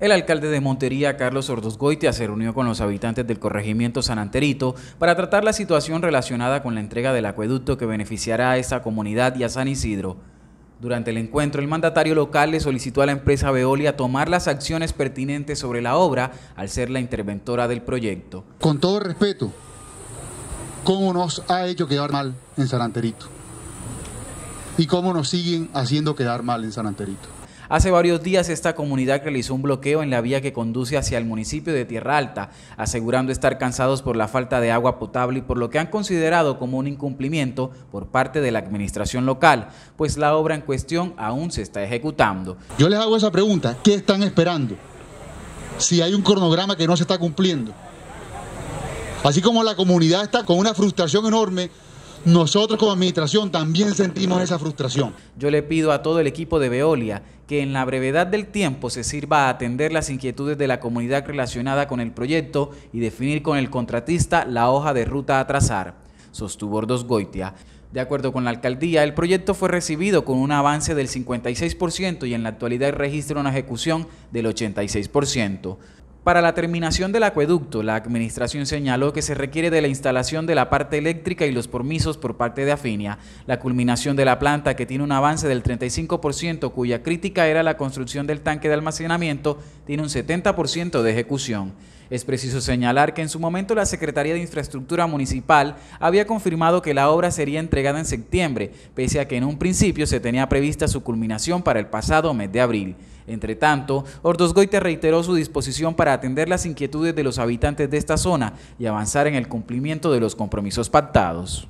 El alcalde de Montería, Carlos Goitia, se reunió con los habitantes del corregimiento San Anterito para tratar la situación relacionada con la entrega del acueducto que beneficiará a esta comunidad y a San Isidro. Durante el encuentro, el mandatario local le solicitó a la empresa Veolia tomar las acciones pertinentes sobre la obra al ser la interventora del proyecto. Con todo respeto, ¿cómo nos ha hecho quedar mal en San Anterito? ¿Y cómo nos siguen haciendo quedar mal en San Anterito? Hace varios días esta comunidad realizó un bloqueo en la vía que conduce hacia el municipio de Tierra Alta, asegurando estar cansados por la falta de agua potable y por lo que han considerado como un incumplimiento por parte de la administración local, pues la obra en cuestión aún se está ejecutando. Yo les hago esa pregunta, ¿qué están esperando? Si hay un cronograma que no se está cumpliendo. Así como la comunidad está con una frustración enorme nosotros como administración también sentimos esa frustración. Yo le pido a todo el equipo de Veolia que en la brevedad del tiempo se sirva a atender las inquietudes de la comunidad relacionada con el proyecto y definir con el contratista la hoja de ruta a trazar, sostuvo Ordos Goitia. De acuerdo con la alcaldía, el proyecto fue recibido con un avance del 56% y en la actualidad registra una ejecución del 86%. Para la terminación del acueducto, la administración señaló que se requiere de la instalación de la parte eléctrica y los permisos por parte de Afinia, la culminación de la planta que tiene un avance del 35% cuya crítica era la construcción del tanque de almacenamiento, tiene un 70% de ejecución. Es preciso señalar que en su momento la Secretaría de Infraestructura Municipal había confirmado que la obra sería entregada en septiembre, pese a que en un principio se tenía prevista su culminación para el pasado mes de abril. Entre tanto, Ordosgoite reiteró su disposición para atender las inquietudes de los habitantes de esta zona y avanzar en el cumplimiento de los compromisos pactados.